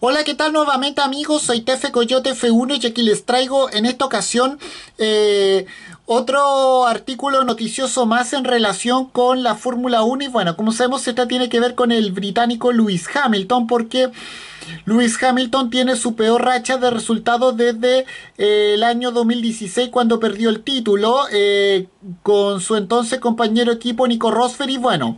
Hola, ¿qué tal nuevamente amigos? Soy Tefe Coyote F1 y aquí les traigo en esta ocasión eh, otro artículo noticioso más en relación con la Fórmula 1 y bueno, como sabemos esta tiene que ver con el británico Lewis Hamilton porque Lewis Hamilton tiene su peor racha de resultados desde eh, el año 2016 cuando perdió el título eh, con su entonces compañero equipo Nico Rosfer y bueno...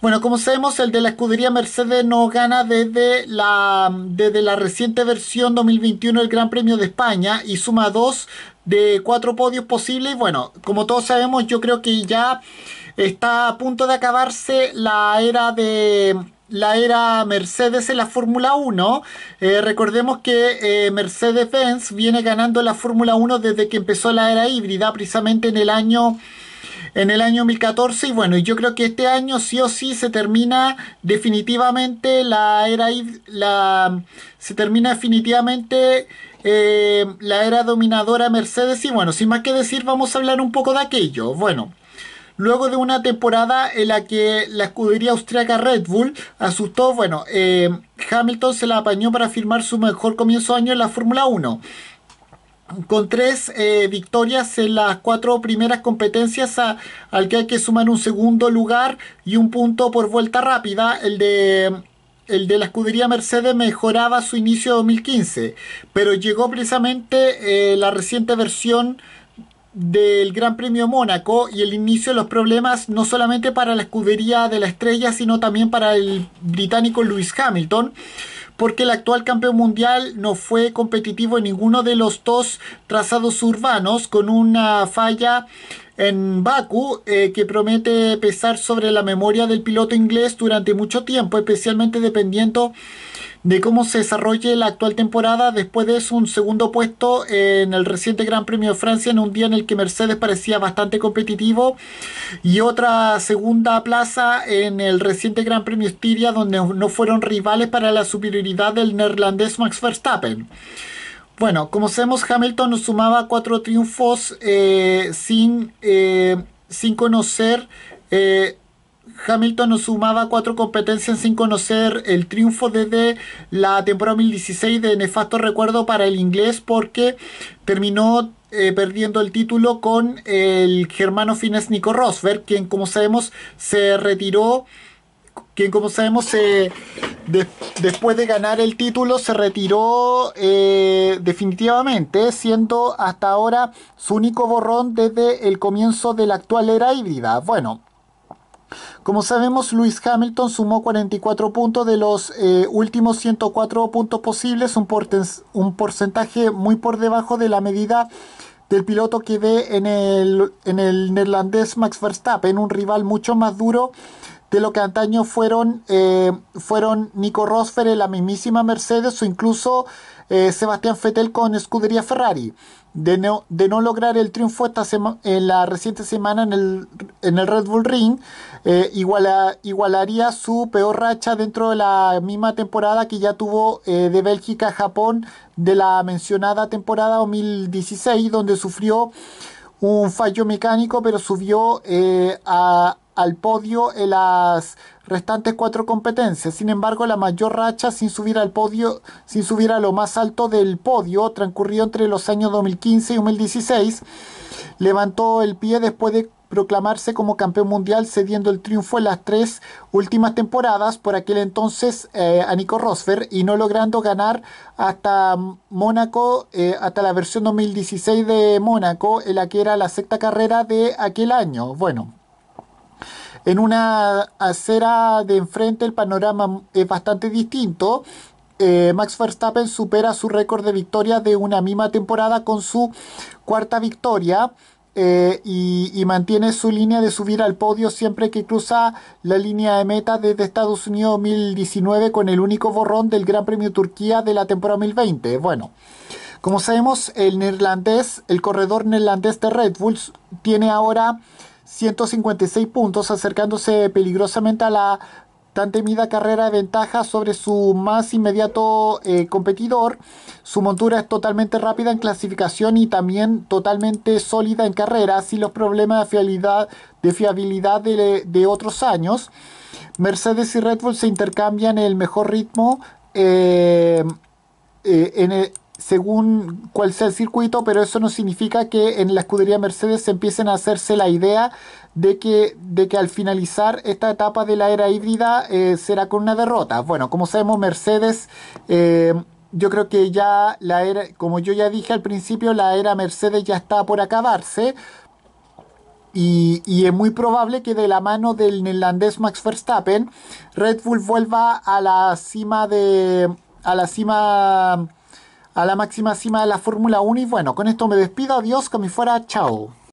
Bueno, como sabemos, el de la escudería Mercedes no gana desde la, desde la reciente versión 2021 del Gran Premio de España y suma dos de cuatro podios posibles. Bueno, como todos sabemos, yo creo que ya está a punto de acabarse la era de la era Mercedes en la Fórmula 1. Eh, recordemos que eh, Mercedes-Benz viene ganando la Fórmula 1 desde que empezó la era híbrida, precisamente en el año en el año 2014 y bueno, yo creo que este año sí o sí se termina definitivamente la era la se termina definitivamente eh, la era dominadora Mercedes y bueno, sin más que decir vamos a hablar un poco de aquello. Bueno, luego de una temporada en la que la escudería austriaca Red Bull asustó, bueno, eh, Hamilton se la apañó para firmar su mejor comienzo de año en la Fórmula 1 con tres eh, victorias en las cuatro primeras competencias, al que hay que sumar un segundo lugar y un punto por vuelta rápida, el de de la escudería Mercedes mejoraba su inicio 2015, pero llegó precisamente eh, la reciente versión del Gran Premio Mónaco y el inicio de los problemas no solamente para la escudería de la estrella, sino también para el británico Lewis Hamilton porque el actual campeón mundial no fue competitivo en ninguno de los dos trazados urbanos con una falla en Baku eh, que promete pesar sobre la memoria del piloto inglés durante mucho tiempo, especialmente dependiendo de cómo se desarrolle la actual temporada después de un segundo puesto en el reciente Gran Premio de Francia en un día en el que Mercedes parecía bastante competitivo y otra segunda plaza en el reciente Gran Premio Estiria donde no fueron rivales para la superioridad del neerlandés Max Verstappen. Bueno, como sabemos, Hamilton nos sumaba cuatro triunfos eh, sin, eh, sin conocer eh, Hamilton nos sumaba cuatro competencias sin conocer el triunfo desde la temporada 2016 de nefasto recuerdo para el inglés porque terminó eh, perdiendo el título con el germano finés Nico Rosberg, quien como sabemos se retiró, quien como sabemos después de ganar el título se retiró eh, definitivamente, siendo hasta ahora su único borrón desde el comienzo de la actual era híbrida. Bueno. Como sabemos, Luis Hamilton sumó 44 puntos de los eh, últimos 104 puntos posibles, un, un, porcentaje muy por debajo de la medida del piloto que ve en el, en el neerlandés Max Verstappen, un rival mucho más duro de lo que antaño fueron, eh, fueron Nico Rosfer, la mismísima Mercedes o incluso eh, Sebastián Fettel con escudería Ferrari. De no, lograr el triunfo esta en la reciente semana en el, Red Bull Ring, eh, igualaría su peor racha dentro de la misma temporada que ya tuvo de Bélgica a Japón de la mencionada temporada 2016, donde sufrió un fallo mecánico, pero subió a, al podio en las restantes cuatro competencias. Sin embargo, la mayor racha sin subir al podio, sin subir a lo más alto del podio, transcurrió entre los años 2015 y 2016. Levantó el pie después de proclamarse como campeón mundial, cediendo el triunfo en las tres últimas temporadas por aquel entonces eh, a Nico Rosberg y no logrando ganar hasta Mónaco, eh, hasta la versión 2016 de Mónaco, en la que era la sexta carrera de aquel año. Bueno, en una acera de enfrente el panorama es bastante distinto. Eh, Max Verstappen supera su récord de victorias de una misma temporada con su cuarta victoria. Eh, y, mantiene su línea de subir al podio siempre que cruza la línea de meta desde Estados Unidos 2019 con el único borrón del Gran Premio Turquía de la temporada 2020. Bueno, como sabemos, el neerlandés, el corredor neerlandés de Red Bulls, tiene ahora 156 puntos, acercándose peligrosamente a la tan temida carrera de ventaja sobre su más inmediato eh, competidor. Su montura es totalmente rápida en clasificación y también totalmente sólida en carrera, sin los problemas de fiabilidad de, otros años. Mercedes y Red Bull se intercambian el mejor ritmo eh, eh, en, el, según cuál sea el circuito, pero eso no significa que en la escudería Mercedes se empiecen a hacerse la idea de que, de que al finalizar esta etapa de la era híbrida eh, será con una derrota. Bueno, como sabemos, Mercedes... Eh, yo creo que ya la era, como yo ya dije al principio, la era Mercedes ya está por acabarse. Y, y, es muy probable que de la mano del neerlandés Max Verstappen, Red Bull vuelva a la cima de. a la cima a la máxima cima de la Fórmula 1 y bueno, con esto me despido, adiós, que me fuera, chao.